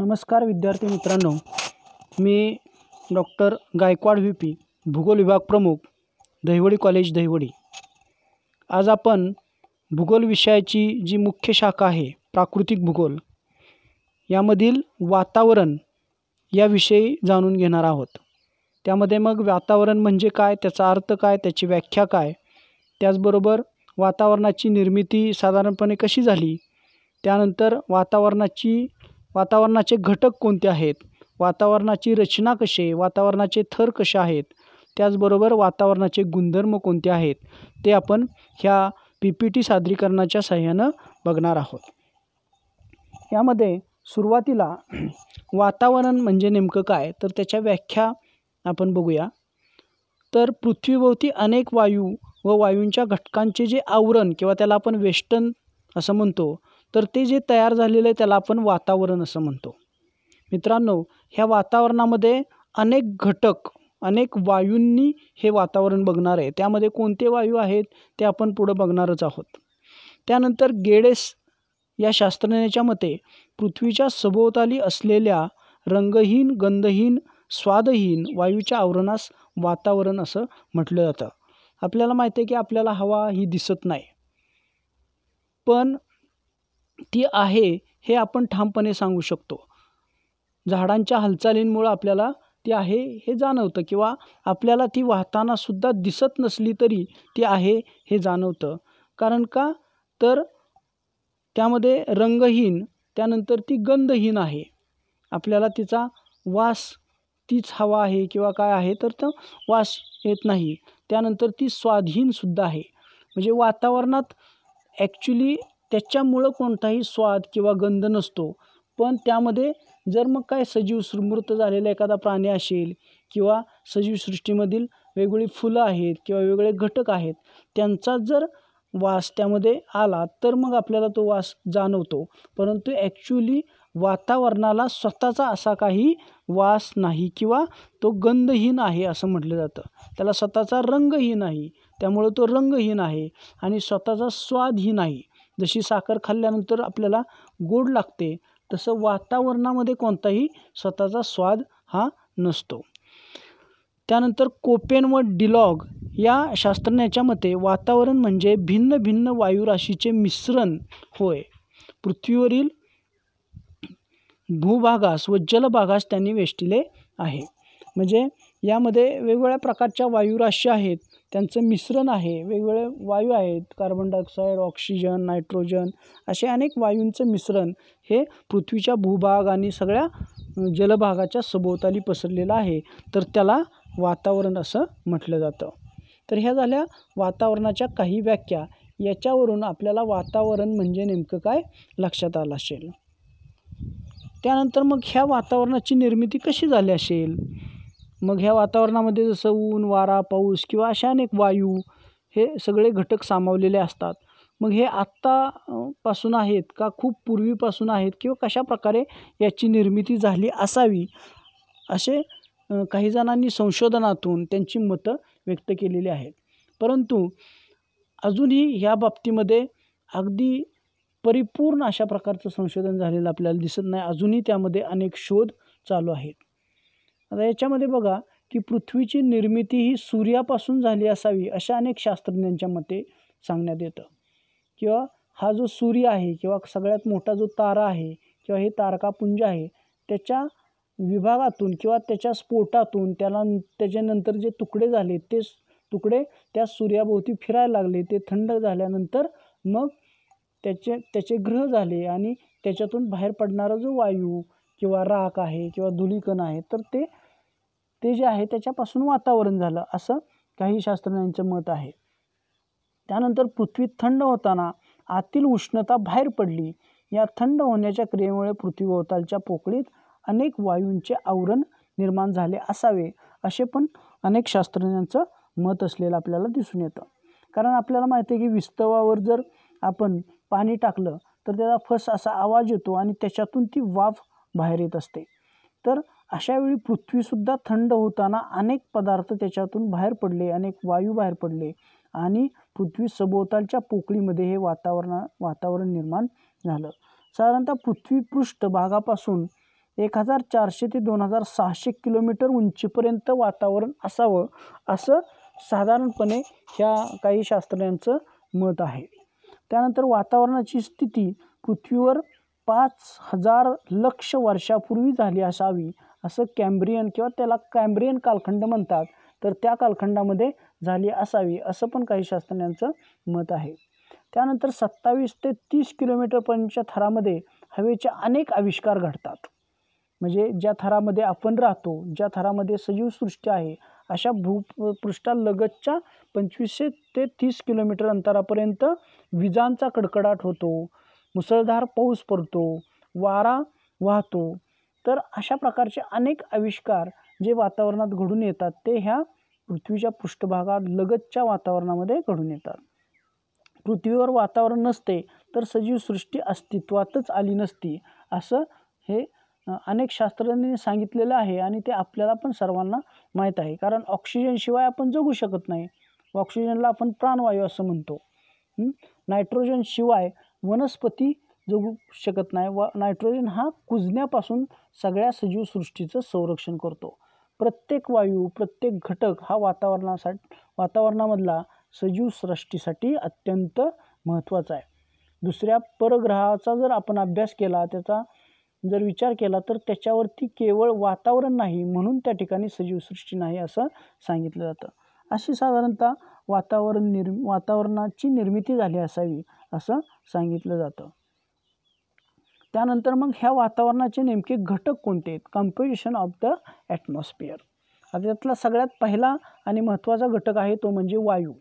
नमस्कार विद्यार्थी मित्रांनो मी डॉक्टर गायकवाड व्ही पी भूगोल विभाग प्रमुख दहिवडी कॉलेज दहिवडी आज आपण भूगोल विषयाची जी मुख्य शाखा आहे प्राकृतिक भूगोल यामधील वातावरण याविषयी जाणून घेणार आहोत त्यामध्ये मग वातावरण म्हणजे काय त्याचा अर्थ काय त्याची व्याख्या काय त्याचबरोबर वातावरणाची निर्मिती साधारणपणे कशी झाली त्यानंतर वातावरणाची वातावरणाचे घटक कोणते आहेत वातावरणाची रचना कशी वातावरणाचे थर कसे आहेत त्याचबरोबर वातावरणाचे गुणधर्म कोणते आहेत ते आपण ह्या पी पी टी सादरीकरणाच्या सहाय्यानं बघणार आहोत यामध्ये सुरुवातीला वातावरण म्हणजे नेमकं काय तर त्याच्या व्याख्या आपण बघूया तर पृथ्वीभोवती अनेक वायू व वायूंच्या घटकांचे जे आवरण किंवा त्याला आपण वेस्टर्न असं म्हणतो तर ते जे तयार झालेलं आहे त्याला आपण वातावरण असं म्हणतो मित्रांनो ह्या वातावरणामध्ये अनेक घटक अनेक वायूंनी हे वातावरण बघणार आहे त्यामध्ये कोणते वायू आहेत ते आपण पुढं बघणारच आहोत त्यानंतर गेडेस या शास्त्रज्ञाच्या मते पृथ्वीच्या सभोवताली असलेल्या रंगहीन गंधहीन स्वादहीन वायूच्या आवरणास वातावरण असं म्हटलं जातं आपल्याला माहिती आहे की आपल्याला हवा ही दिसत नाही पण ती आहे हे आपण ठामपणे सांगू शकतो झाडांच्या हालचालींमुळं आपल्याला ती आहे हे जाणवतं किंवा आपल्याला ती वाहतानासुद्धा दिसत नसली तरी ती आहे हे जाणवतं कारण का तर त्यामध्ये रंगहीन त्यानंतर ती गंधहीन आहे आपल्याला तिचा वास तीच हवा आहे किंवा काय आहे तर तो वास येत नाही त्यानंतर ती स्वाधीनसुद्धा आहे म्हणजे वातावरणात ॲक्च्युली त्याच्यामुळं कोणताही स्वाद किंवा गंध नसतो पण त्यामध्ये जर मग काय सजीव सुमृत मृत झालेला एखादा प्राणी असेल किंवा सजीव सृष्टीमधील वेगवेगळी फुलं आहेत किंवा वेगवेगळे घटक आहेत त्यांचा जर वास त्यामध्ये आला तर मग आपल्याला तो वास जाणवतो परंतु ॲक्च्युली वातावरणाला स्वतःचा असा काही वास नाही किंवा तो गंधहीन आहे असं म्हटलं जातं त्याला स्वतःचा रंगही नाही त्यामुळं तो रंगहीन आहे आणि स्वतःचा स्वादही नाही जशी साखर खाल्ल्यानंतर आपल्याला गोड लागते तसं वातावरणामध्ये कोणताही स्वतःचा स्वाद हा नसतो त्यानंतर कोपेन व डिलॉग या शास्त्रज्ञाच्या मते वातावरण म्हणजे भिन्न भिन्न वायुराशीचे मिश्रण होय पृथ्वीवरील भूभागास व जलभागास त्यांनी वेष्टिले आहे म्हणजे यामध्ये वेगवेगळ्या प्रकारच्या वायुराशी आहेत त्यांचं मिश्रण आहे वेगवेगळे वायू आहेत कार्बन डायऑक्साईड ऑक्सिजन नायट्रोजन असे अनेक वायूंचं मिश्रण हे पृथ्वीच्या भूभाग आणि सगळ्या जलभागाच्या सभोवताली पसरलेलं आहे तर त्याला वातावरण असं म्हटलं जातं तर ह्या झाल्या वातावरणाच्या काही व्याख्या याच्यावरून आपल्याला वातावरण म्हणजे नेमकं काय लक्षात आलं असेल त्यानंतर मग ह्या वातावरणाची निर्मिती कशी झाली असेल मग ह्या वातावरणामध्ये जसं ऊन वारा पाऊस किंवा अशा अनेक वायू हे सगळे घटक सामावलेले असतात मग हे आत्तापासून आहेत का खूप पूर्वीपासून आहेत किंवा कशा प्रकारे याची निर्मिती झाली असावी असे काही जणांनी संशोधनातून त्यांची मतं व्यक्त केलेली आहेत परंतु अजूनही ह्या बाबतीमध्ये अगदी परिपूर्ण अशा प्रकारचं संशोधन झालेलं आपल्याला दिसत नाही अजूनही त्यामध्ये अनेक शोध चालू आहेत आता याच्यामध्ये बघा की पृथ्वीची निर्मिती ही सूर्यापासून झाली असावी अशा अनेक शास्त्रज्ञांच्या मते सांगण्यात येतं किंवा हा जो सूर्य आहे किंवा सगळ्यात मोठा जो तारा आहे किंवा हे तारकापुंज आहे त्याच्या विभागातून किंवा त्याच्या स्फोटातून त्याला त्याच्यानंतर जे तुकडे झाले ते तुकडे त्या सूर्याभोवती फिरायला लागले ते थंड झाल्यानंतर मग त्याचे त्याचे ग्रह झाले आणि त्याच्यातून बाहेर पडणारा जो वायू किंवा राख आहे किंवा धुलीकण आहे तर ते ते जे आहे त्याच्यापासून वातावरण झालं असं काही शास्त्रज्ञांचं मत आहे त्यानंतर पृथ्वी थंड होताना आतील उष्णता बाहेर पडली या थंड होण्याच्या क्रियेमुळे पृथ्वीभोवतालच्या पोकळीत अनेक वायूंचे आवरण निर्माण झाले असावे असे पण अनेक शास्त्रज्ञांचं मत असलेलं आपल्याला दिसून येतं कारण आपल्याला माहिती आहे की विस्तवावर जर आपण पाणी टाकलं तर त्याचा फस असा आवाज येतो आणि त्याच्यातून ती वाफ बाहेर येत असते तर अशावेळी पृथ्वीसुद्धा थंड होताना अनेक पदार्थ त्याच्यातून बाहेर पडले अनेक वायू बाहेर पडले आणि पृथ्वी सभोवतालच्या पोकळीमध्ये हे वातावरण वातावरण निर्माण झालं साधारणतः पृथ्वीपृष्ठ भागापासून एक हजार चारशे ते दोन हजार सहाशे किलोमीटर उंचीपर्यंत वातावरण असावं असं साधारणपणे ह्या काही शास्त्रज्ञांचं मत आहे त्यानंतर वातावरणाची स्थिती पृथ्वीवर पाच हजार लक्ष वर्षापूर्वी झाली असावी असं कॅम्ब्रियन किंवा त्याला कॅम्ब्रियन कालखंड म्हणतात तर त्या कालखंडामध्ये झाली असावी असं पण काही शास्त्रज्ञांचं मत आहे त्यानंतर सत्तावीस ते तीस किलोमीटरपर्यंतच्या थरामध्ये हवेचे अनेक आविष्कार घडतात म्हणजे ज्या थरामध्ये आपण राहतो ज्या थरामध्ये सजीवसृष्टी आहे अशा लगतच्या पंचवीसशे ते तीस किलोमीटर अंतरापर्यंत विजांचा कडकडाट होतो मुसळधार पाऊस पडतो वारा वाहतो तर अशा प्रकारचे अनेक आविष्कार जे वातावरणात घडून येतात ते ह्या पृथ्वीच्या पृष्ठभागात लगतच्या वातावरणामध्ये घडून येतात पृथ्वीवर वातावरण नसते तर सजीवसृष्टी अस्तित्वातच आली नसती असं हे अनेक शास्त्रज्ञांनी सांगितलेलं आहे आणि ते आपल्याला पण सर्वांना माहीत आहे कारण ऑक्सिजनशिवाय आपण जगू शकत नाही ऑक्सिजनला आपण प्राणवायू असं म्हणतो नायट्रोजनशिवाय वनस्पती जगू शकत नाही व नायट्रोजन हा कुजण्यापासून सगळ्या सजीव सृष्टीचं संरक्षण करतो प्रत्येक वायू प्रत्येक घटक हा वातावरणासाठी वातावरणामधला सजीव सृष्टीसाठी अत्यंत महत्त्वाचा आहे दुसऱ्या परग्रहाचा जर आपण अभ्यास केला त्याचा जर विचार केला तर त्याच्यावरती केवळ वातावरण नाही म्हणून त्या ठिकाणी सजीवसृष्टी नाही असं सांगितलं जातं अशी साधारणतः वातावरण निर्म वातावरणाची निर्मिती झाली असावी असं सांगितलं जातं त्यानंतर मग ह्या वातावरणाचे नेमके घटक कोणते आहेत कम्पोजिशन ऑफ द ॲटमॉस्फिअर आता त्यातला सगळ्यात पहिला आणि महत्त्वाचा घटक आहे तो म्हणजे वायू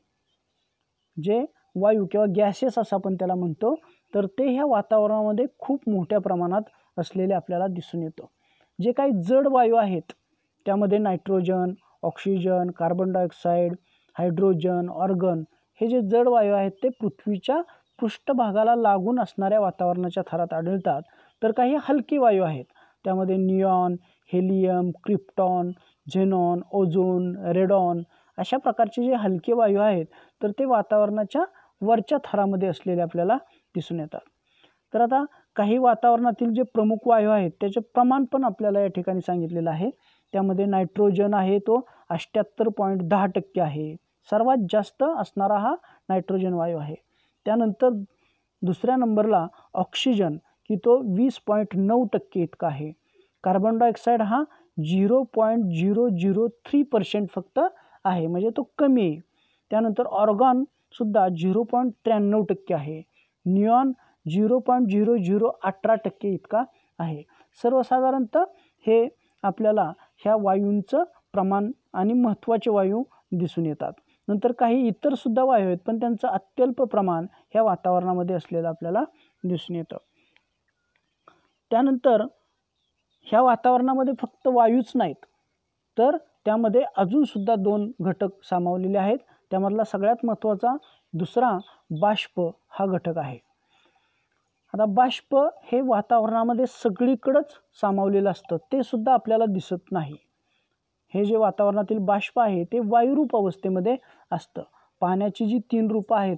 जे वायू किंवा गॅसेस असं आपण त्याला म्हणतो तर ते ह्या वातावरणामध्ये खूप मोठ्या प्रमाणात असलेले आपल्याला दिसून येतो जे काही जड वायू आहेत त्यामध्ये nitrogen oxygen carbon dioxide hydrogen argon हे जे जड वायू आहेत ते पृथ्वीच्या पृष्ठभागाला लागून असणाऱ्या वातावरणाच्या थरात आढळतात तर काही हलकी वायू आहेत त्यामध्ये neon helium krypton xenon ozone radon अशा प्रकारचे जे हलके वायू आहेत तर ते वातावरणाच्या वरच्या थरामध्ये असलेले आपल्याला दिसून येतात तर आता काही वातावरणातील जे प्रमुख वायू आहेत त्याचे प्रमाण पण आपल्याला या ठिकाणी सांगितलेलं आहे त्यामध्ये नायट्रोजन आहे तो अष्ट्याहत्तर पॉईंट दहा टक्के आहे सर्वात जास्त असणारा हा नायट्रोजन वायू आहे त्यानंतर दुसऱ्या नंबरला ऑक्सिजन की तो वीस पॉईंट नऊ टक्के इतका आहे कार्बन डायऑक्साईड हा zero point zero zero three percent फक्त आहे म्हणजे तो कमी आहे त्यानंतर ऑर्गॉनसुद्धा झिरो पॉईंट त्र्याण्णव टक्के आहे neon zero point zero zero अठरा टक्के इतका आहे सर्वसाधारणतः हे आपल्याला ह्या वायूंचं प्रमाण आणि महत्त्वाचे वायू दिसून येतात नंतर काही इतर सुद्धा वायू आहेत पण त्यांचं अत्यल्प प्रमाण ह्या वातावरणामध्ये असलेलं आपल्याला दिसून येतं त्यानंतर ह्या वातावरणामध्ये फक्त वायूच नाहीत तर त्यामध्ये अजूनसुद्धा दोन घटक सामावलेले आहेत त्यामधला सगळ्यात महत्त्वाचा दुसरा बाष्प हा घटक आहे आता बाष्प हे वातावरणामध्ये सगळीकडंच सामावलेलं असतं ते सुद्धा आपल्याला दिसत नाही हे जे वातावरणातील बाष्प आहे ते वायुरूप अवस्थेमध्ये असतं पाण्याची जी तीन रूपं आहेत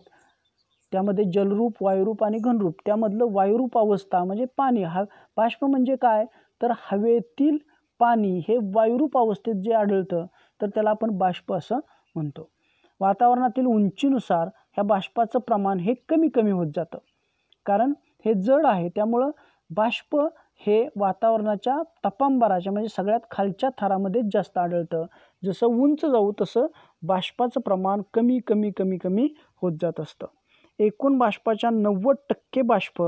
त्यामध्ये जलरूप वायुरूप आणि घनरूप त्यामधलं वायुरूप अवस्था म्हणजे पाणी हा बाष्प म्हणजे काय तर हवेतील पाणी हे वायुरूप अवस्थेत जे आढळतं तर त्याला आपण बाष्प असं म्हणतो वातावरणातील उंचीनुसार ह्या बाष्पाचं प्रमाण हे कमी कमी होत जातं कारण हे जड आहे त्यामुळं बाष्प हे वातावरणाच्या तपांबराच्या म्हणजे सगळ्यात खालच्या थरामध्ये जास्त आढळतं जसं उंच जाऊ तसं बाष्पाचं प्रमाण कमी कमी कमी कमी होत जात असतं एकूण बाष्पाच्या नव्वद टक्के बाष्प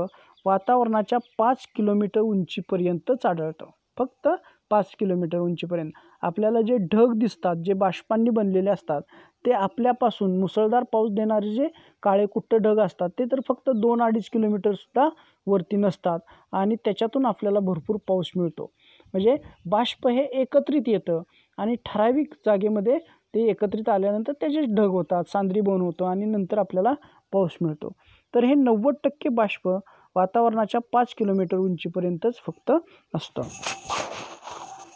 वातावरणाच्या पाच किलोमीटर उंचीपर्यंतच आढळतं फक्त पाच किलोमीटर उंचीपर्यंत आपल्याला जे ढग दिसतात जे बाष्पांनी बनलेले असतात ते आपल्यापासून मुसळधार पाऊस देणारे जे काळे कुट्ट ढग असतात ते तर फक्त दोन अडीच किलोमीटरसुद्धा वरती नसतात आणि त्याच्यातून आपल्याला भरपूर पाऊस मिळतो म्हणजे बाष्प हे एकत्रित येतं आणि ठराविक जागेमध्ये ते एकत्रित आल्यानंतर त्याचे ढग होतात सांद्री बन होतो आणि नंतर आपल्याला पाऊस मिळतो तर हे नव्वद टक्के बाष्प वातावरणाच्या पाच किलोमीटर उंचीपर्यंतच फक्त असतं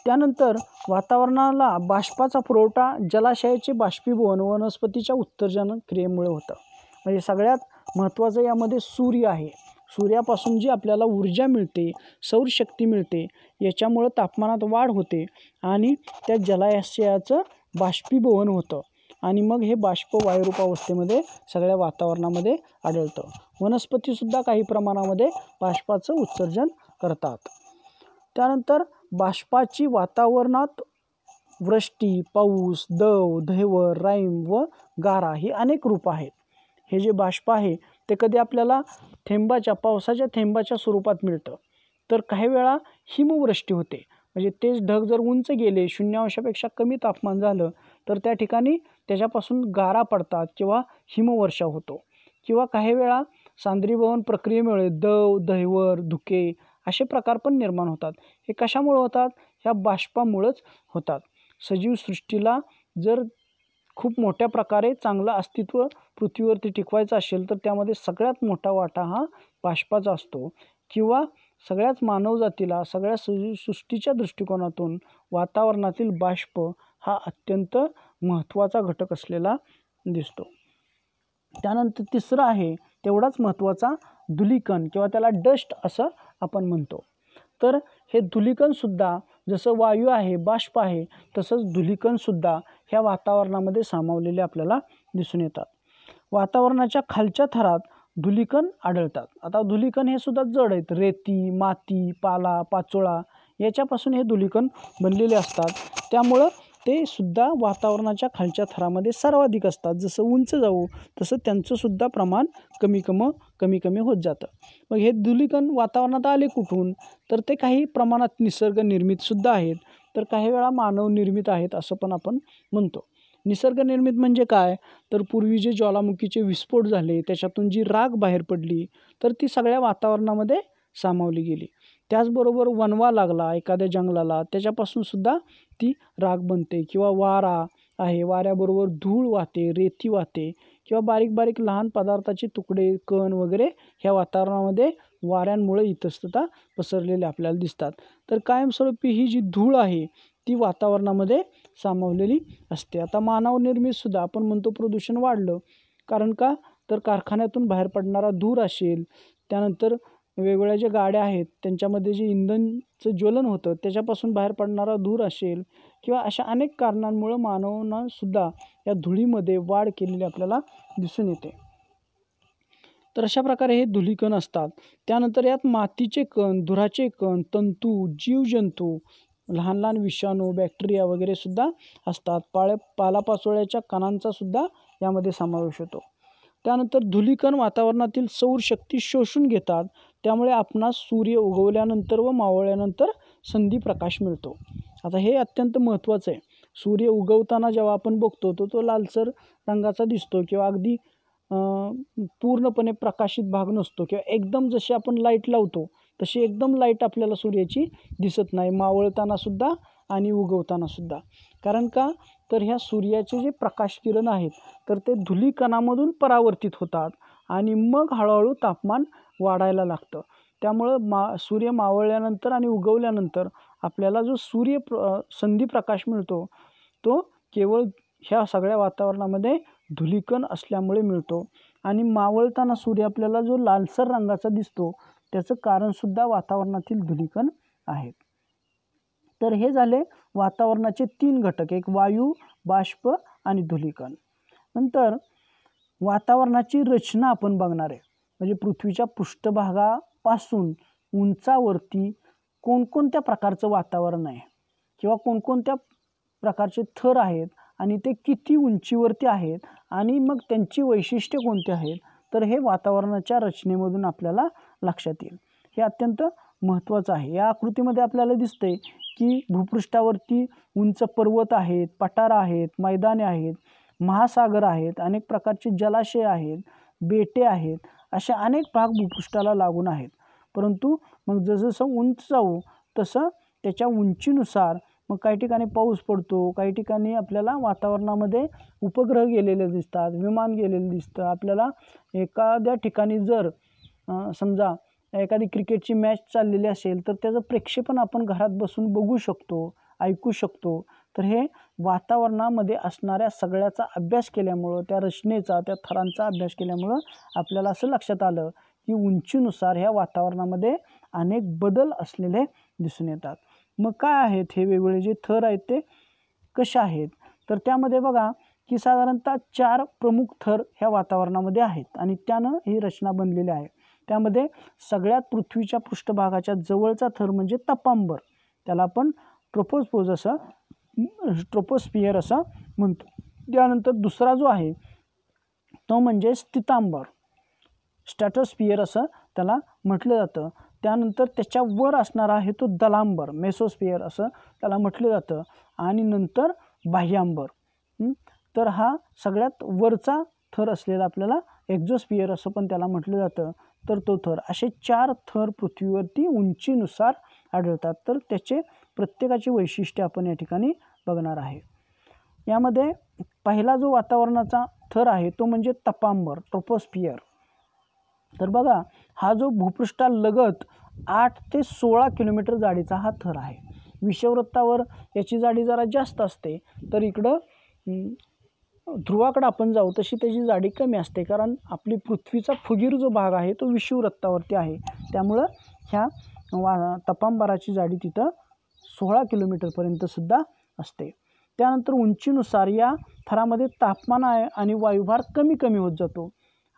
त्यानंतर वातावरणाला बाष्पाचा पुरवठा जलाशयाचे बाष्पीभवन वनस्पतीच्या उत्सर्जन क्रियेमुळे होतं म्हणजे सगळ्यात महत्त्वाचं यामध्ये सूर्य आहे सूर्यापासून जी आपल्याला ऊर्जा मिळते सौरशक्ती मिळते याच्यामुळं तापमानात वाढ होते आणि त्या जलाशयाचं बाष्पीभवन होतं आणि मग हे बाष्प वायुरूपावस्थेमध्ये सगळ्या वातावरणामध्ये आढळतं वनस्पतीसुद्धा काही प्रमाणामध्ये बाष्पाचं उत्सर्जन करतात त्यानंतर बाष्पाची वातावरणात वृष्टी पाऊस दव धैवर राईम व गारा ही अनेक रूप आहेत हे जे बाष्प आहे ते कधी आपल्याला थेंबाच्या पावसाच्या थेंबाच्या स्वरूपात मिळतं तर काही वेळा हिमवृष्टी होते म्हणजे तेच ढग जर उंच गेले शून्य अंशापेक्षा कमी तापमान झालं तर त्या ठिकाणी त्याच्यापासून गारा पडतात किंवा हिमवर्षा होतो किंवा काही वेळा सांद्रीभवन प्रक्रियेमुळे दव दहिवर धुके असे प्रकार पण निर्माण होतात हे कशामुळं होतात ह्या बाष्पामुळंच होतात सजीव सृष्टीला जर खूप मोठ्या प्रकारे चांगलं अस्तित्व पृथ्वीवरती टिकवायचं असेल तर त्यामध्ये सगळ्यात मोठा वाटा हा बाष्पाचा असतो किंवा सगळ्याच मानवजातीला सगळ्या सजीव सृष्टीच्या दृष्टिकोनातून वातावरणातील बाष्प हा अत्यंत महत्त्वाचा घटक असलेला दिसतो त्यानंतर तिसरं आहे तेवढाच महत्त्वाचा धुलीकण किंवा त्याला डस्ट असं आपण म्हणतो तर हे धुलिकणसुद्धा जसं वायू आहे बाष्प आहे तसंच धुलिकणसुद्धा ह्या वातावरणामध्ये सामावलेले आपल्याला दिसून येतात वातावरणाच्या खालच्या थरात धुलिकण आढळतात आता धुलिकण हे सुद्धा जड आहेत रेती माती पाला पाचोळा याच्यापासून हे धुलिकण बनलेले असतात त्यामुळं ते सुद्धा वातावरणाच्या खालच्या थरामध्ये सर्वाधिक असतात जसं उंच जाऊ तसं त्यांचंसुद्धा प्रमाण कमी कमी कमी कमी होत जातं मग हे धुलीकण वातावरणात आले कुठून तर ते काही प्रमाणात निसर्ग आहेत तर काही वेळा मानव निर्मित आहेत असं पण आपण म्हणतो निसर्गनिर्मित म्हणजे काय तर पूर्वी जे ज्वालामुखीचे विस्फोट झाले त्याच्यातून जी राग बाहेर पडली तर ती सगळ्या वातावरणामध्ये सामावली गेली त्याचबरोबर वनवा लागला एखाद्या जंगलाला त्याच्यापासून सुद्धा ती राग बनते किंवा वारा आहे वाऱ्याबरोबर धूळ वाहते रेती वाहते किंवा बारीक बारीक लहान पदार्थाचे तुकडे कण वगैरे ह्या वातावरणामध्ये वाऱ्यांमुळे इतस्तता पसरलेले आपल्याला दिसतात तर कायमस्वरूपी ही जी धूळ आहे ती वातावरणामध्ये सामावलेली असते आता मानवनिर्मितसुद्धा आपण म्हणतो प्रदूषण वाढलं कारण का तर कारखान्यातून बाहेर पडणारा धूर असेल त्यानंतर वेगवेगळ्या ज्या गाड्या आहेत त्यांच्यामध्ये जे इंधनचं ज्वलन होतं त्याच्यापासून बाहेर पडणारा धूर असेल किंवा अशा अनेक कारणांमुळं मानवांनासुद्धा या धुळीमध्ये वाढ केलेली आपल्याला दिसून येते तर अशा प्रकारे हे धुलीकण असतात त्यानंतर यात मातीचे कण धुराचे कण तंतू जीवजंतू लहान लहान विषाणू बॅक्टेरिया वगैरे सुद्धा असतात पाळ्या पालापाचोळ्याच्या सुद्धा यामध्ये समावेश होतो त्यानंतर धुलीकण वातावरणातील सौरशक्ती शोषून घेतात त्यामुळे आपणास सूर्य उगवल्यानंतर व मावळल्यानंतर संधी प्रकाश मिळतो आता हे अत्यंत महत्त्वाचं आहे सूर्य उगवताना जेव्हा आपण बघतो तो तो लालसर रंगाचा दिसतो किंवा अगदी पूर्णपणे प्रकाशित भाग नसतो किंवा एकदम जशी आपण लाईट लावतो तशी एकदम लाईट आपल्याला सूर्याची दिसत नाही मावळतानासुद्धा आणि उगवतानासुद्धा कारण का तर ह्या सूर्याचे जे प्रकाश किरण आहेत तर ते धुलीकणामधून परावर्तित होतात आणि मग हळूहळू तापमान वाढायला लागतं त्यामुळं मा सूर्य मावळल्यानंतर आणि उगवल्यानंतर आपल्याला जो सूर्य प्र संधिप्रकाश मिळतो तो केवळ ह्या सगळ्या वातावरणामध्ये धुलीकण असल्यामुळे मिळतो आणि मावळताना सूर्य आपल्याला जो लालसर रंगाचा दिसतो त्याचं कारणसुद्धा वातावरणातील धुलीकण आहे तर हे झाले वातावरणाचे तीन घटक एक वायू बाष्प आणि धुलीकण नंतर वातावरणाची रचना आपण बघणार आहे म्हणजे पृथ्वीच्या पृष्ठभागापासून उंचावरती कोणकोणत्या प्रकारचं वातावरण आहे किंवा कोणकोणत्या प्रकारचे थर आहेत आणि ते किती उंचीवरती आहेत आणि मग त्यांची वैशिष्ट्ये कोणती आहेत तर हे वातावरणाच्या रचनेमधून आपल्याला लक्षात येईल हे अत्यंत महत्त्वाचं आहे या आकृतीमध्ये आपल्याला दिसते की भूपृष्ठावरती उंच पर्वत आहेत पठार आहेत मैदाने आहेत महासागर आहेत अनेक प्रकारचे जलाशय आहेत बेटे आहेत असे अनेक भाग भूपृष्ठाला लागून आहेत परंतु मग जसजसं उंच जाऊ तसं त्याच्या उंचीनुसार मग काही ठिकाणी पाऊस पडतो काही ठिकाणी आपल्याला वातावरणामध्ये उपग्रह गेलेले दिसतात विमान गेलेले दिसतं आपल्याला एखाद्या ठिकाणी जर समजा एखादी क्रिकेटची मॅच चाललेली असेल तर त्याचं प्रेक्षेपण आपण घरात बसून बघू शकतो ऐकू शकतो तर हे वातावरणामध्ये असणाऱ्या सगळ्याचा अभ्यास केल्यामुळं त्या रचनेचा त्या थरांचा अभ्यास केल्यामुळं आपल्याला असं लक्षात आलं की उंचीनुसार ह्या वातावरणामध्ये अनेक बदल असलेले दिसून येतात मग काय आहेत हे वेगवेगळे जे थर आहेत ते कसे आहेत तर त्यामध्ये बघा की साधारणतः चार प्रमुख थर ह्या वातावरणामध्ये आहेत आणि त्यानं ही रचना बनलेली आहे त्यामध्ये सगळ्यात पृथ्वीच्या पृष्ठभागाच्या जवळचा थर म्हणजे तपांबर त्याला आपण प्रपोज असं स्ट्रोपोस्फियर असं म्हणतो त्यानंतर दुसरा जो आहे तो म्हणजे स्थितांबर स्टॅटोस्फियर असं त्याला म्हटलं जातं त्यानंतर त्याच्या वर असणारा आहे तो दलांबर मेसोस्फियर असं त्याला म्हटलं जातं आणि नंतर बाह्यांबर तर हा सगळ्यात वरचा थर असलेला आपल्याला एक्झोस्फियर असं पण त्याला म्हटलं जातं तर तो थर असे चार थर पृथ्वीवरती उंचीनुसार आढळतात तर त्याचे प्रत्येकाची वैशिष्ट्य आपण या ठिकाणी बघणार आहे यामध्ये पहिला जो वातावरणाचा थर आहे तो म्हणजे तपांबर ट्रोपोस्पियर तर बघा हा जो भूपृष्ठालगत आठ ते सोळा किलोमीटर जाडीचा हा थर आहे विषववृत्तावर याची जाडी जरा जास्त असते तर इकडं ध्रुवाकडं आपण जाऊ तशी त्याची जाडी कमी असते कारण आपली पृथ्वीचा फुगीर जो भाग आहे तो विषुववृत्तावरती आहे त्यामुळं ह्या वा तपांबराची जाडी तिथं सोळा किलोमीटरपर्यंतसुद्धा असते त्यानंतर उंचीनुसार या थरामध्ये तापमान आहे आणि वायुभार कमी कमी होत जातो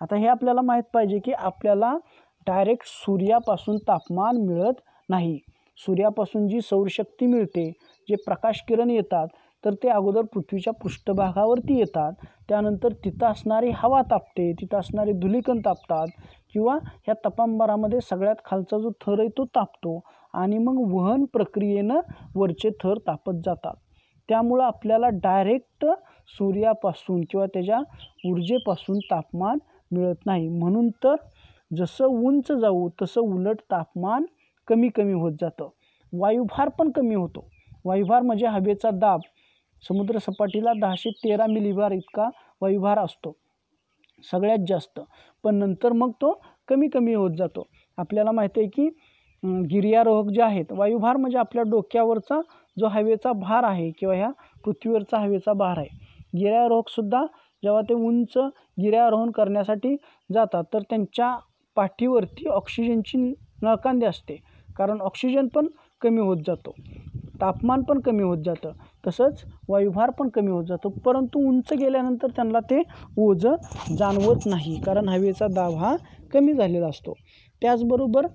आता हे आपल्याला माहीत पाहिजे की आपल्याला डायरेक्ट सूर्यापासून तापमान मिळत नाही सूर्यापासून जी सौरशक्ती मिळते जे प्रकाश किरण येतात तर ते अगोदर पृथ्वीच्या पृष्ठभागावरती येतात त्यानंतर तिथं असणारी हवा तापते तिथं असणारे धुलीकण तापतात किंवा ह्या तपांबरामध्ये सगळ्यात खालचा जो थर आहे तो तापतो आणि मग वहन प्रक्रियेनं वरचे थर तापत जातात त्यामुळं आपल्याला डायरेक्ट सूर्यापासून किंवा त्याच्या ऊर्जेपासून तापमान मिळत नाही म्हणून तर जसं उंच जाऊ तसं उलट तापमान कमी कमी होत जातं वायुभार पण कमी होतो वायुभार म्हणजे हवेचा दाब समुद्रसपाटीला दहाशे तेरा मिलीभार इतका वायुभार असतो सगळ्यात जास्त पण नंतर मग तो कमी कमी होत जातो आपल्याला माहिती आहे की गिर्यारोहक जे आहेत वायुभार म्हणजे आपल्या डोक्यावरचा जो हवेचा भार आहे किंवा ह्या पृथ्वीवरचा हवेचा भार आहे गिर्यारोहकसुद्धा जेव्हा ते उंच गिर्यारोहण करण्यासाठी जातात तर त्यांच्या पाठीवरती ऑक्सिजनची नळकांदी असते कारण ऑक्सिजन पण कमी होत जातो तापमान पण कमी होत जातं तसंच वायुभार पण कमी होत जातो परंतु उंच गेल्यानंतर त्यांना ते ओझं जाणवत नाही कारण हवेचा दाब हा कमी झालेला असतो त्याचबरोबर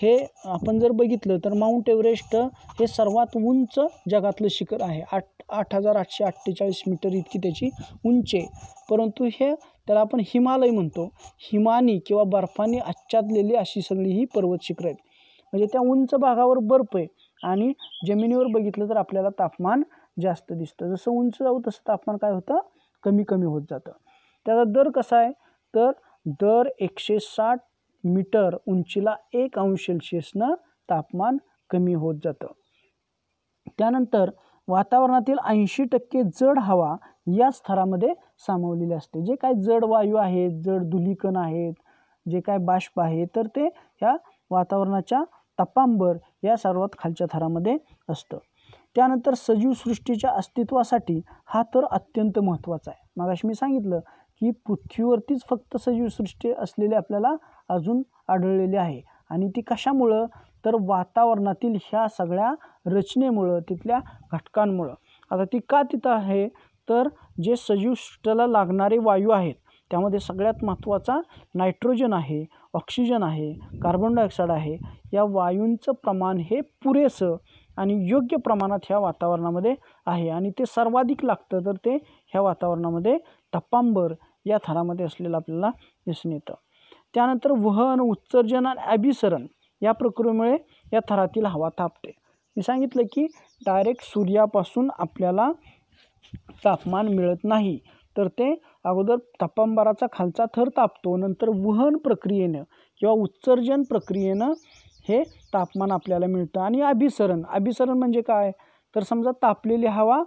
हे आपण जर बघितलं तर माउंट एव्हरेस्ट हे सर्वात उंच जगातलं शिखर आहे आठ आठ हजार आठशे अठ्ठेचाळीस मीटर इतकी त्याची उंची आहे परंतु हे त्याला आपण हिमालय म्हणतो हिमानी किंवा बर्फाने आच्छादलेली अशी सगळी ही पर्वत शिखर आहेत म्हणजे त्या उंच भागावर बर्फ आहे आणि जमिनीवर बघितलं तर आपल्याला तापमान जास्त दिसतं जसं उंच जाऊ तसं तापमान काय होतं कमी कमी होत जातं त्याचा दर कसा आहे तर दर एकशे साठ मीटर उंचीला एक अंश सेल्सिअसनं तापमान कमी होत जातं त्यानंतर वातावरणातील ऐंशी टक्के जड हवा या स्तरामध्ये सामावलेली असते जे काय जड वायू आहेत जड धुलीकण आहेत जे काय बाष्प आहे तर ते ह्या वातावरणाच्या तपांबर या सर्वात खालच्या थरामध्ये असतं त्यानंतर सजीव सृष्टीच्या अस्तित्वासाठी हा तर अत्यंत महत्त्वाचा आहे मग मी सांगितलं ही पृथ्वीवरतीच फक्त सजीवसृष्टी असलेली आपल्याला अजून आढळलेली आहे आणि ती कशामुळं तर वातावरणातील ह्या सगळ्या रचनेमुळं तिथल्या घटकांमुळं आता ती का तिथं आहे तर जे सजीवसृष्टीला लागणारे वायू आहेत त्यामध्ये सगळ्यात महत्त्वाचा नायट्रोजन आहे ऑक्सिजन आहे कार्बन डायऑक्साईड आहे या वायूंचं प्रमाण हे पुरेसं आणि योग्य प्रमाणात ह्या वातावरणामध्ये आहे आणि ते सर्वाधिक लागतं तर ते ह्या वातावरणामध्ये तपांबर या थरामध्ये असलेलं आपल्याला दिसून येतं त्यानंतर वहन उत्सर्जन आणि अभिसरण या प्रक्रियेमुळे या थरातील हवा तापते मी सांगितलं की डायरेक्ट सूर्यापासून आपल्याला तापमान मिळत नाही तर ते अगोदर तपंबराचा खालचा थर तापतो नंतर वहन प्रक्रियेनं किंवा उत्सर्जन प्रक्रियेनं हे तापमान आपल्याला मिळतं आणि अभिसरण अभिसरण म्हणजे काय तर समजा तापलेली हवा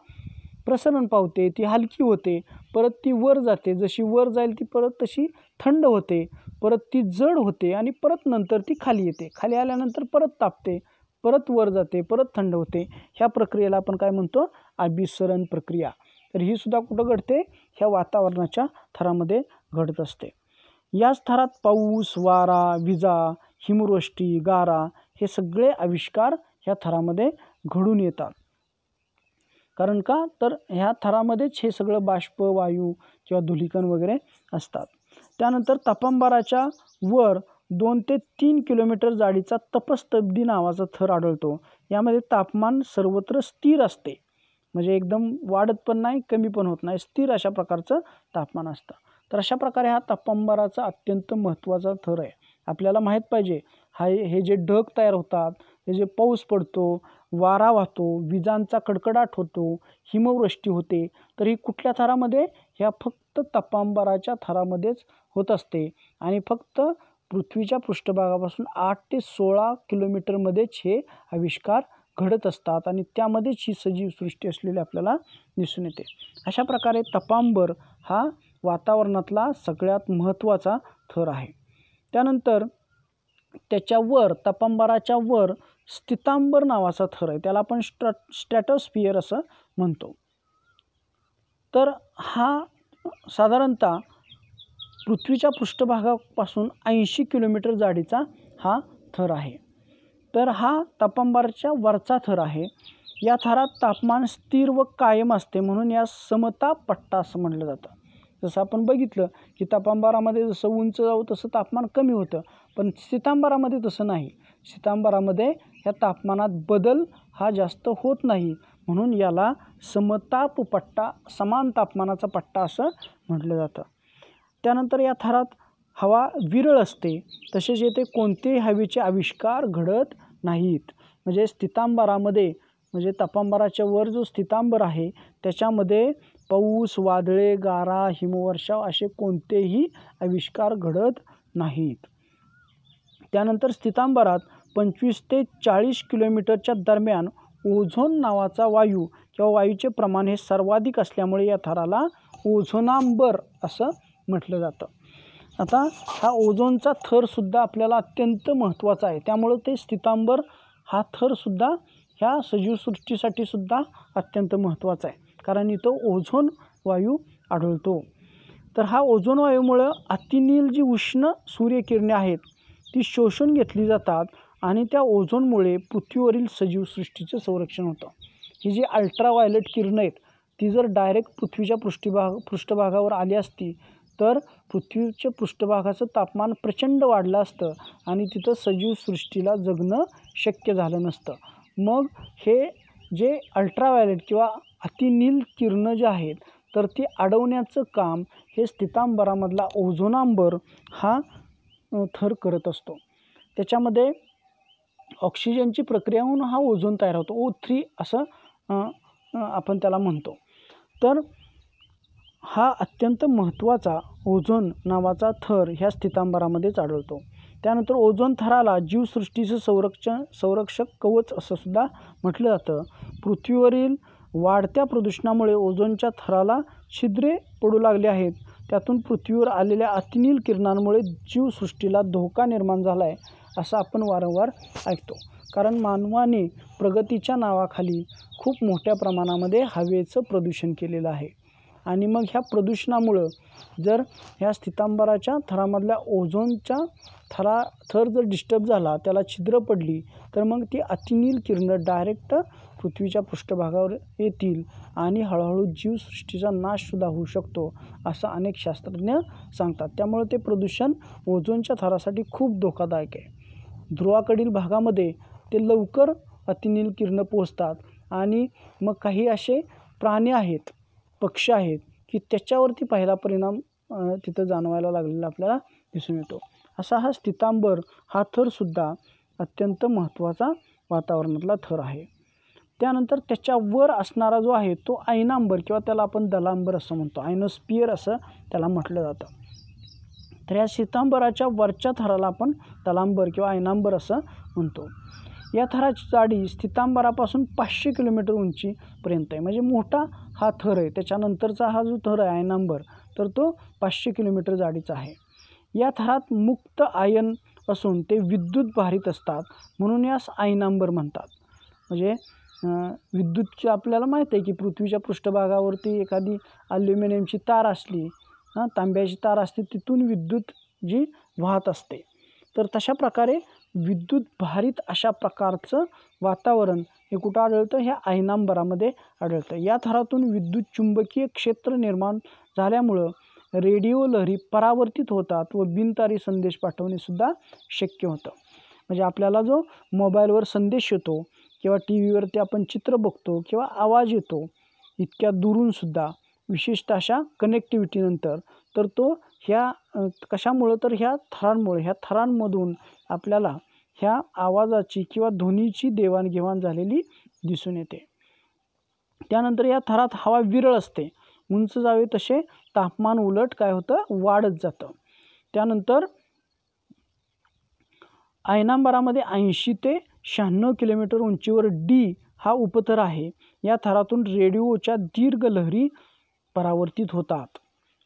प्रसरण पावते ती हलकी होते परत ती वर जाते जशी वर जाईल ती परत तशी थंड होते परत ती जड होते आणि परत नंतर ती खाली येते खाली आल्यानंतर परत तापते परत वर जाते परत थंड होते ह्या प्रक्रियेला आपण काय म्हणतो अभिसरण प्रक्रिया तर ही सुद्धा कुठं घडते ह्या वातावरणाच्या थरामध्ये घडत असते याच थरात पाऊस वारा विजा हिमवृष्टी गारा हे सगळे आविष्कार ह्या थरामध्ये घडून येतात कारण का तर ह्या थरामध्येच हे सगळं बाष्प वायू किंवा धुलिकण वगैरे असतात त्यानंतर तपंबाराच्या वर दोन ते तीन किलोमीटर जाडीचा तपस्तब्दी नावाचा थर आढळतो यामध्ये तापमान सर्वत्र स्थिर असते म्हणजे एकदम वाढत पण नाही कमी पण होत नाही स्थिर अशा प्रकारचं तापमान असतं तर अशा प्रकारे हा तपंबराचा अत्यंत महत्त्वाचा थर आहे आपल्याला माहीत पाहिजे हा हे जे ढग तयार होतात हे जे पाऊस पडतो वारा वाहतो विजांचा कडकडाट होतो हिमवृष्टी होते तर ही कुठल्या थरामध्ये ह्या फक्त तपांबराच्या थरामध्येच होत असते आणि फक्त पृथ्वीच्या पृष्ठभागापासून आठ ते सोळा किलोमीटरमध्येच हे आविष्कार घडत असतात आणि त्यामध्येच ही सजीव सृष्टी असलेली आपल्याला दिसून येते अशा प्रकारे तपांबर हा वातावरणातला सगळ्यात महत्त्वाचा थर आहे त्यानंतर त्याच्यावर तपांबराच्या वर स्थितांबर नावाचा थर आहे त्याला आपण स्ट्रॅ स्ट्रॅटोस्फियर असं म्हणतो तर हा साधारणतः पृथ्वीच्या पृष्ठभागापासून ऐंशी किलोमीटर जाडीचा हा थर आहे तर हा तापंबारच्या वरचा थर आहे या थरात तापमान स्थिर व कायम असते म्हणून या समता पट्टा असं म्हटलं जातं जसं आपण बघितलं की तापांबारामध्ये जसं उंच जाऊ तसं तापमान कमी होतं पण सितांबरामध्ये तसं नाही सीतांबरामध्ये ह्या तापमानात बदल हा जास्त होत नाही म्हणून याला समताप पट्टा समान तापमानाचा पट्टा असं म्हटलं जातं त्यानंतर या थरात हवा विरळ असते तसेच येथे कोणतेही हवेचे आविष्कार घडत नाहीत म्हणजे स्थितांबरामध्ये म्हणजे तापांबराच्या वर जो स्थितांबर आहे त्याच्यामध्ये पाऊस वादळे गारा हिमवर्षाव असे कोणतेही आविष्कार घडत नाहीत त्यानंतर स्थितांबरात पंचवीस ते चाळीस किलोमीटरच्या दरम्यान ओझोन नावाचा वायू किंवा वायूचे प्रमाण हे सर्वाधिक असल्यामुळे या थराला ओझोनांबर असं म्हटलं जातं आता हा ओझोनचा थरसुद्धा आपल्याला अत्यंत महत्त्वाचा आहे त्यामुळं ते स्थितांबर हा थरसुद्धा ह्या सजीवसृष्टीसाठी सुद्धा अत्यंत महत्त्वाचा आहे कारण इथं ओझोन वायू आढळतो तर हा ओझोन वायूमुळं अतिनील जी उष्ण सूर्यकिरणे आहेत ती शोषून घेतली जातात आणि त्या ओझोनमुळे पृथ्वीवरील सजीवसृष्टीचं संरक्षण होतं ही जी अल्ट्रावायलेट किरणं आहेत ती जर डायरेक्ट पृथ्वीच्या पृष्ठभाग पृष्ठभागावर आली असती तर पृथ्वीच्या पृष्ठभागाचं तापमान प्रचंड वाढलं असतं आणि तिथं सजीवसृष्टीला जगणं शक्य झालं नसतं मग हे जे अल्ट्रावायलेट किंवा अतिनील किरणं जे आहेत तर ती अडवण्याचं काम हे स्थितांबरामधला ओझोनांबर हा थर करत असतो त्याच्यामध्ये ऑक्सिजनची प्रक्रिया होऊन हा ओझोन तयार होतो ओ थ्री असं आपण त्याला म्हणतो तर हा अत्यंत महत्त्वाचा ओझोन नावाचा थर ह्या स्थितांबरामध्येच आढळतो त्यानंतर ओझोन थराला जीवसृष्टीचं संरक्षण संरक्षक कवच असं सुद्धा म्हटलं जातं पृथ्वीवरील वाढत्या प्रदूषणामुळे ओझोनच्या थराला छिद्रे पडू लागले आहेत त्यातून पृथ्वीवर आलेल्या अतिनील किरणांमुळे जीवसृष्टीला धोका निर्माण झाला आहे असं आपण वारंवार ऐकतो कारण मानवाने प्रगतीच्या नावाखाली खूप मोठ्या प्रमाणामध्ये हवेचं प्रदूषण केलेलं आहे आणि मग ह्या प्रदूषणामुळं जर ह्या स्थितांबराच्या थरामधल्या ओझोनच्या थरा थर जर डिस्टर्ब झाला त्याला छिद्र पडली तर मग ती अतिनील किरणं डायरेक्ट पृथ्वीच्या पृष्ठभागावर येतील आणि हळूहळू जीवसृष्टीचा नाशसुद्धा होऊ शकतो असं अनेक शास्त्रज्ञ सांगतात त्यामुळे ते प्रदूषण ओझोनच्या थरासाठी खूप धोकादायक आहे ध्रुवाकडील भागामध्ये ते लवकर अतिनील किरणं पोचतात आणि मग काही असे प्राणी आहेत पक्षी आहेत की त्याच्यावरती पहिला परिणाम तिथं जाणवायला लागलेला आपल्याला दिसून येतो असा हा स्थितांबर हा थरसुद्धा अत्यंत महत्त्वाचा वातावरणातला थर आहे त्यानंतर त्याच्यावर असणारा जो आहे तो आयनांबर किंवा त्याला आपण दलांबर असं म्हणतो आयनोस्पियर असं त्याला म्हटलं जातं तर या सीतांबराच्या वरच्या थराला आपण दलांबर किंवा आयनांबर असं म्हणतो या थराची जाडी स्थितांबरापासून पाचशे किलोमीटर उंचीपर्यंत आहे म्हणजे मोठा हा थर आहे त्याच्यानंतरचा हा जो थर आहे आयनांबर तर तो पाचशे किलोमीटर जाडीचा आहे या थरात मुक्त आयन असून ते विद्युत भारित असतात म्हणून यास आयनांबर म्हणतात म्हणजे विद्युतची आपल्याला माहीत आहे की पृथ्वीच्या पृष्ठभागावरती एखादी ॲल्युमिनियमची तार असली हां तांब्याची तार असते तिथून विद्युत जी वाहत असते तर तशा प्रकारे विद्युत भारित अशा प्रकारचं वातावरण हे कुठं आढळतं ह्या आयनांबरामध्ये आढळतं या थरातून विद्युत चुंबकीय क्षेत्र निर्माण झाल्यामुळं रेडिओ लहरी परावर्तित होतात व बिनतारी संदेश पाठवणेसुद्धा शक्य होतं म्हणजे आपल्याला जो मोबाईलवर संदेश येतो किंवा टी व्हीवरती आपण चित्र बघतो किंवा आवाज येतो इतक्या दुरूनसुद्धा विशिष्ट अशा कनेक्टिव्हिटीनंतर तर तो ह्या कशामुळं तर ह्या थरांमुळे ह्या थरांमधून आपल्याला ह्या आवाजाची किंवा ध्वनीची देवाणघेवाण झालेली दिसून येते त्यानंतर या थरात हवा विरळ असते उंच जावे तसे तापमान उलट काय होतं वाढत जातं त्यानंतर आयनांबरामध्ये ऐंशी ते शहाण्णव किलोमीटर उंचीवर डी हा उपथर आहे या थरातून रेडिओच्या दीर्घ लहरी परावर्तित होतात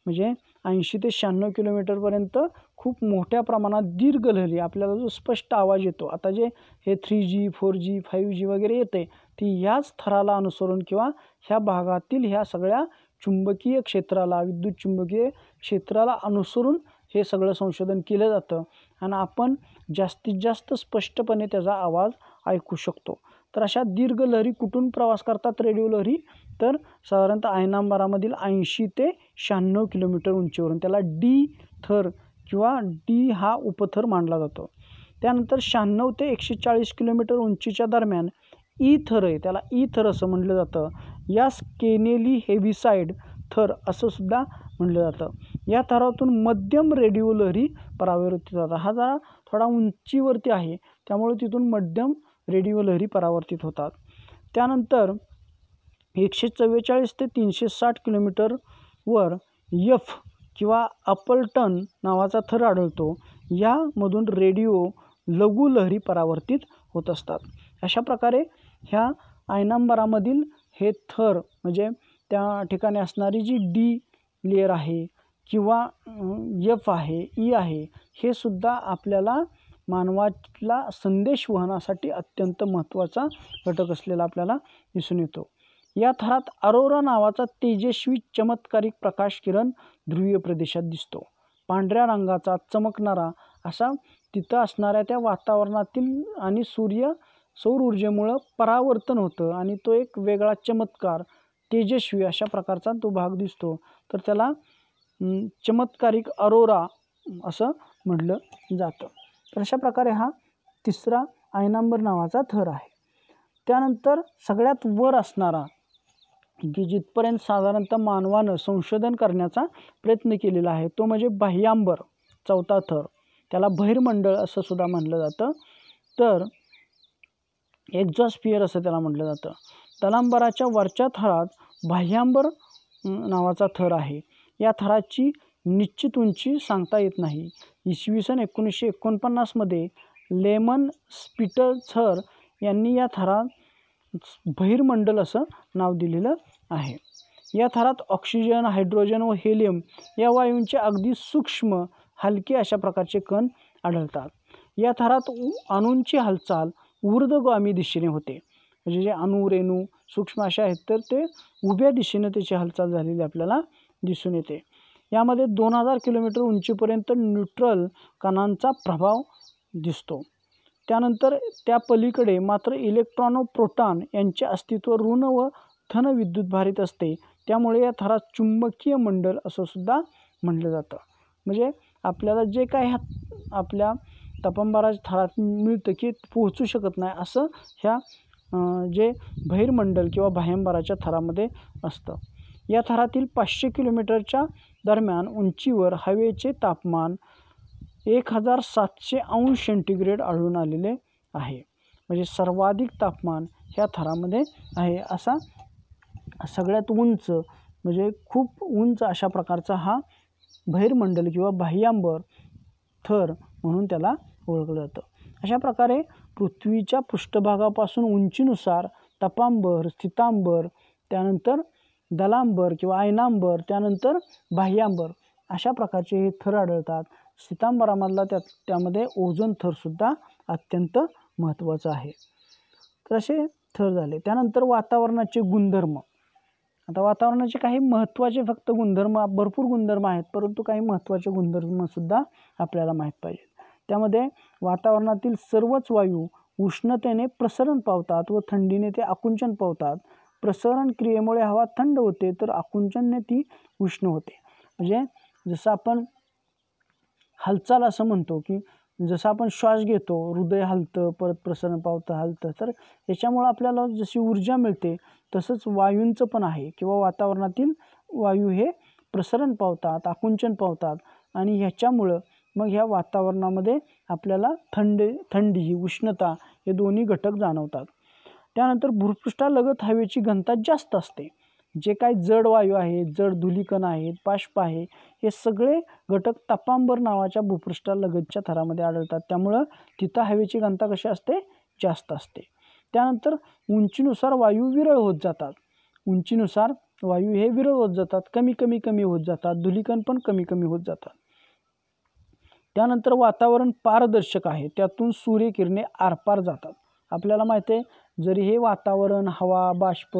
म्हणजे ऐंशी ते शहाण्णव किलोमीटरपर्यंत खूप मोठ्या प्रमाणात दीर्घ लहरी आपल्याला जो स्पष्ट आवाज येतो आता जे हे three G four G five G वगैरे येते ती ह्याच थराला अनुसरून किंवा ह्या भागातील ह्या सगळ्या चुंबकीय क्षेत्राला विद्युत चुंबकीय क्षेत्राला अनुसरून हे सगळं संशोधन केलं जातं आणि आपण जास्तीत जास्त स्पष्टपणे त्याचा आवाज ऐकू शकतो तर अशा दीर्घ लहरी कुठून प्रवास करतात रेडिओ लहरी तर साधारणतः आयनांबारामधील ऐंशी ते शहाण्णव किलोमीटर उंचीवरून त्याला डी थर किंवा डी हा उपथर मानला जातो त्यानंतर शहाण्णव ते एकशे चाळीस किलोमीटर उंचीच्या दरम्यान ई e थर आहे त्याला ई e थर असं म्हटलं जातं या स्केनेली हेवीसाईड थर असं सुद्धा म्हटलं जातं या थरातून मध्यम लहरी परावर्तित होतात हा जरा थोडा उंचीवरती आहे त्यामुळे तिथून मध्यम रेडिओलहरी परावर्तित होतात त्यानंतर एकशे चव्वेचाळीस ते तीनशे साठ किलोमीटरवर यफ किंवा अपलटन नावाचा थर आढळतो यामधून रेडिओ लघु लहरी परावर्तित होत असतात अशा प्रकारे ह्या आयनांबरामधील हे थर म्हणजे त्या ठिकाणी असणारी जी डी प्लेयर आहे किंवा यफ आहे ई e आहे हे सुद्धा आपल्याला मानवाला संदेश वहनासाठी अत्यंत महत्त्वाचा घटक असलेला आपल्याला दिसून येतो या थरात अरोरा नावाचा तेजस्वी चमत्कारिक प्रकाश किरण ध्रुवीय प्रदेशात दिसतो पांढऱ्या रंगाचा चमकणारा असा तिथं असणाऱ्या त्या वातावरणातील आणि सूर्य सौर ऊर्जेमुळं परावर्तन होतं आणि तो एक वेगळा चमत्कार तेजस्वी अशा प्रकारचा तो भाग दिसतो तर त्याला चमत्कारिक अरोरा असं म्हटलं जातं तर अशा प्रकारे हा तिसरा आयनांबर नावाचा थर आहे त्यानंतर सगळ्यात वर असणारा की जिथपर्यंत साधारणतः मानवानं संशोधन करण्याचा प्रयत्न केलेला आहे तो म्हणजे बाह्यांबर चौथा थर त्याला बहिरमंडळ असं सुद्धा म्हटलं जातं तर एक्झॉस्फियर असं त्याला म्हटलं जातं तलांबराच्या वरच्या थरात बाह्यांबर नावाचा थर आहे या थराची निश्चित उंची सांगता येत नाही इसवी सन एकोणीसशे एकोणपन्नासमध्ये लेमन थर यांनी या थरात बहिरमंडल असं नाव दिलेलं आहे या थरात ऑक्सिजन हायड्रोजन व हेलियम या वायूंचे अगदी सूक्ष्म हलके अशा प्रकारचे कण आढळतात या थरात अणूंची हालचाल ऊर्धगामी दिशेने होते म्हणजे जे अणू रेणू सूक्ष्म असे आहेत तर ते उभ्या दिशेने त्याची हालचाल झालेली आपल्याला दिसून येते यामध्ये दोन हजार किलोमीटर उंचीपर्यंत न्यूट्रल कणांचा प्रभाव दिसतो त्यानंतर त्या पलीकडे मात्र इलेक्ट्रॉन व प्रोटॉन यांचे अस्तित्व ऋण व धन विद्युत भारित असते त्यामुळे या थरात चुंबकीय मंडल असं सुद्धा म्हटलं जातं म्हणजे आपल्याला जे काय ह्या आपल्या तपंबाराज थरात मिळतं की पोहोचू शकत नाही असं ह्या जे बहिर्मंडल किंवा भायंबराच्या थरामध्ये असतं या थरातील पाचशे किलोमीटरच्या दरम्यान उंचीवर हवेचे तापमान एक हजार सातशे अंश सेंटीग्रेड आढळून आलेले आहे म्हणजे सर्वाधिक तापमान ह्या थरामध्ये आहे असा सगळ्यात उंच म्हणजे खूप उंच अशा प्रकारचा हा बहिर्मंडल किंवा बाह्यांबर थर म्हणून त्याला ओळखलं जातं अशा प्रकारे पृथ्वीच्या पृष्ठभागापासून उंचीनुसार तपांबर स्थितांबर त्यानंतर दलांबर किंवा आयनांबर त्यानंतर बाह्यांबर अशा प्रकारचे हे थर आढळतात स्थितांबरामधला त्या त्यामध्ये ओझोन थरसुद्धा अत्यंत महत्त्वाचं आहे तर असे थर झाले त्यानंतर वातावरणाचे गुणधर्म आता वातावरणाचे काही महत्त्वाचे फक्त गुणधर्म भरपूर गुणधर्म आहेत परंतु काही महत्त्वाचे गुणधर्मसुद्धा आपल्याला माहीत पाहिजेत त्यामध्ये वातावरणातील सर्वच वायू उष्णतेने प्रसरण पावतात व थंडीने ते आकुंचन पावतात प्रसरण क्रियेमुळे हवा थंड होते तर आकुंचनने ती उष्ण होते म्हणजे जसं आपण हालचाल असं म्हणतो की जसं आपण श्वास घेतो हृदय हलतं परत प्रसरण पावतं हलतं तर याच्यामुळं आपल्याला जशी ऊर्जा मिळते तसंच वायूंचं पण आहे किंवा वातावरणातील वायू हे प्रसरण पावतात आकुंचन पावतात आणि ह्याच्यामुळं मग ह्या वातावरणामध्ये आपल्याला थंड थंडी उष्णता हे दोन्ही घटक जाणवतात त्यानंतर भूपृष्ठालगत हवेची घनता जास्त असते जे काय जड वायू आहे जड धुलीकण आहेत बाष्प आहे हे सगळे घटक तपांबर नावाच्या भूपृष्ठालगतच्या थरामध्ये आढळतात त्यामुळं तिथं हवेची घनता कशी असते जास्त असते त्यानंतर उंचीनुसार वायू विरळ होत जातात उंचीनुसार वायू हे विरळ होत जातात कमी कमी कमी होत जातात धुलीकण पण कमी कमी होत जातात त्यानंतर वातावरण पारदर्शक आहे त्यातून सूर्यकिरणे आरपार जातात आपल्याला माहिती आहे जरी हे वातावरण हवा बाष्प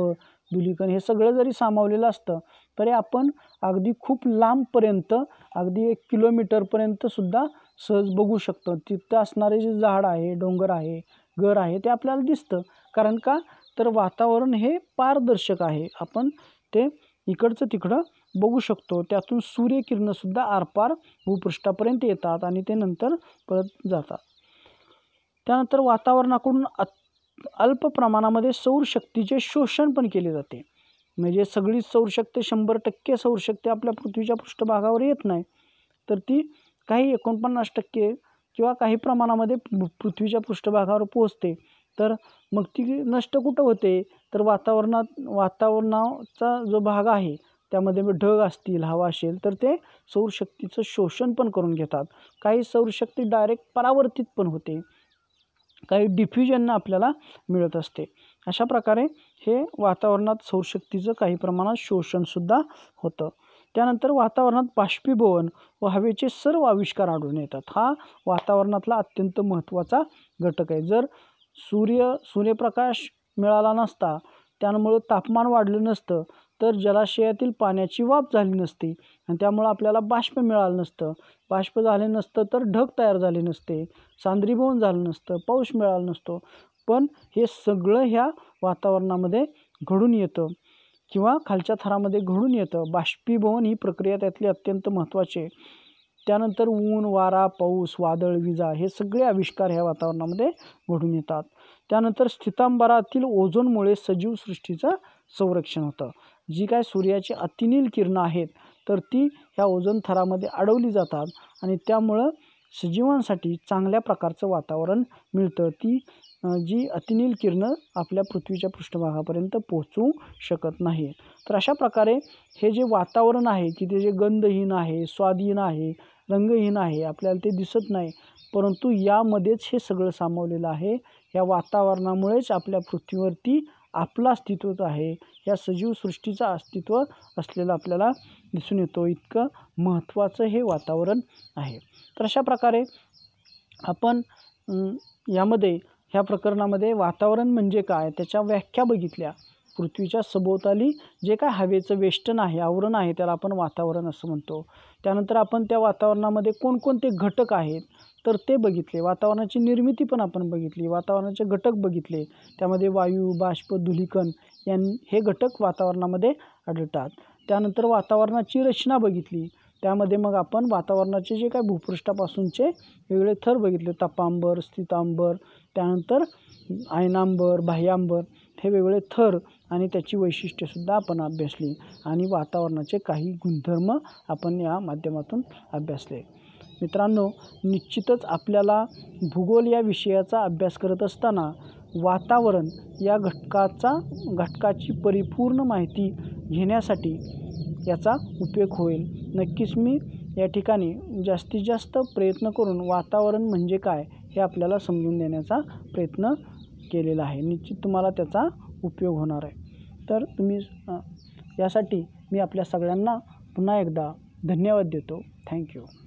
धुलीकण हे सगळं जरी सामावलेलं असतं तरी आपण अगदी खूप लांबपर्यंत अगदी एक किलोमीटरपर्यंतसुद्धा सहज बघू शकतो तिथं असणारे जे झाड आहे डोंगर आहे घर आहे ते आपल्याला दिसतं कारण का तर वातावरण हे पारदर्शक आहे आपण ते इकडचं तिकडं बघू शकतो त्यातून सूर्यकिरणसुद्धा आरपार भूपृष्ठापर्यंत येतात आणि ते नंतर परत जातात त्यानंतर वातावरणाकडून अल्प प्रमाणामध्ये सौरशक्तीचे शोषण पण केले जाते म्हणजे सगळी सौरशक्ती शंभर टक्के सौरशक्ती आपल्या पृथ्वीच्या पृष्ठभागावर येत नाही तर ती काही एकोणपन्नास टक्के किंवा काही प्रमाणामध्ये पृथ्वीच्या पृष्ठभागावर पोहोचते तर मग ती नष्ट कुठं होते तर वातावरणात वातावरणाचा जो भाग आहे त्यामध्ये ढग असतील हवा असेल तर ते सौरशक्तीचं शोषण पण करून घेतात काही सौरशक्ती डायरेक्ट परावर्तित पण होते काही डिफ्युजन आपल्याला मिळत असते अशा प्रकारे हे वातावरणात सौरशक्तीचं काही प्रमाणात शोषणसुद्धा होतं त्यानंतर वातावरणात बाष्पीभवन व हवेचे सर्व आविष्कार आढळून येतात हा वातावरणातला अत्यंत महत्त्वाचा घटक आहे जर सूर्य सूर्यप्रकाश मिळाला नसता त्यामुळं तापमान वाढलं नसतं तर जलाशयातील पाण्याची वाफ झाली नसती आणि त्यामुळं आपल्याला बाष्प मिळालं नसतं बाष्प झाले नसतं तर ढग तयार झाले नसते सांद्रीभवन झालं नसतं पाऊस मिळालं नसतो पण हे सगळं ह्या वातावरणामध्ये घडून येतं किंवा खालच्या थरामध्ये घडून येतं बाष्पीभवन ही प्रक्रिया त्यातली अत्यंत महत्त्वाची आहे त्यानंतर ऊन वारा पाऊस वादळ विजा हे सगळे आविष्कार ह्या वातावरणामध्ये घडून येतात त्यानंतर स्थितांबरातील ओझोनमुळे सजीव सृष्टीचं संरक्षण होतं जी काय सूर्याची अतिनील किरणं आहेत तर ती ह्या ओझोन थरामध्ये अडवली जातात आणि त्यामुळं सजीवांसाठी चांगल्या प्रकारचं वातावरण मिळतं ती जी अतिनील किरणं आपल्या पृथ्वीच्या पृष्ठभागापर्यंत पोहोचू शकत नाही तर अशा प्रकारे हे जे वातावरण आहे की ते जे गंधहीन आहे स्वादहीन आहे रंगहीन आहे आपल्याला ते दिसत नाही परंतु यामध्येच हे सगळं सामावलेलं आहे या वातावरणामुळेच आपल्या पृथ्वीवरती आपलं अस्तित्व आहे या सजीव सृष्टीचं अस्तित्व असलेलं आपल्याला दिसून येतो इतकं महत्त्वाचं हे वातावरण आहे तर अशा प्रकारे आपण यामध्ये ह्या प्रकरणामध्ये वातावरण म्हणजे काय त्याच्या व्याख्या बघितल्या पृथ्वीच्या सभोवताली जे काय हवेचं वेष्टन आहे आवरण आहे त्याला आपण वातावरण असं म्हणतो त्यानंतर आपण त्या वातावरणामध्ये कोणकोणते घटक आहेत तर ते बघितले वातावरणाची निर्मिती पण आपण बघितली वातावरणाचे घटक बघितले त्यामध्ये वायू बाष्प धुलिकण यां हे घटक वातावरणामध्ये आढळतात त्यानंतर वातावरणाची रचना बघितली त्यामध्ये मग आपण वातावरणाचे जे काय भूपृष्ठापासूनचे वेगवेगळे थर बघितले तपांबर स्थितांबर त्यानंतर आयनांबर बाह्यांबर हे वेगवेगळे थर आणि त्याची वैशिष्ट्यसुद्धा आपण अभ्यासली आणि वातावरणाचे काही गुणधर्म आपण या माध्यमातून अभ्यासले मित्रांनो निश्चितच आपल्याला भूगोल या विषयाचा अभ्यास करत असताना वातावरण या घटकाचा घटकाची परिपूर्ण माहिती घेण्यासाठी याचा उपयोग होईल नक्कीच मी या ठिकाणी जास्तीत जास्त प्रयत्न करून वातावरण म्हणजे काय हे आपल्याला समजून देण्याचा प्रयत्न केलेला आहे निश्चित तुम्हाला त्याचा उपयोग होणार आहे तर तुम्ही यासाठी मी आपल्या सगळ्यांना पुन्हा एकदा धन्यवाद देतो थँक्यू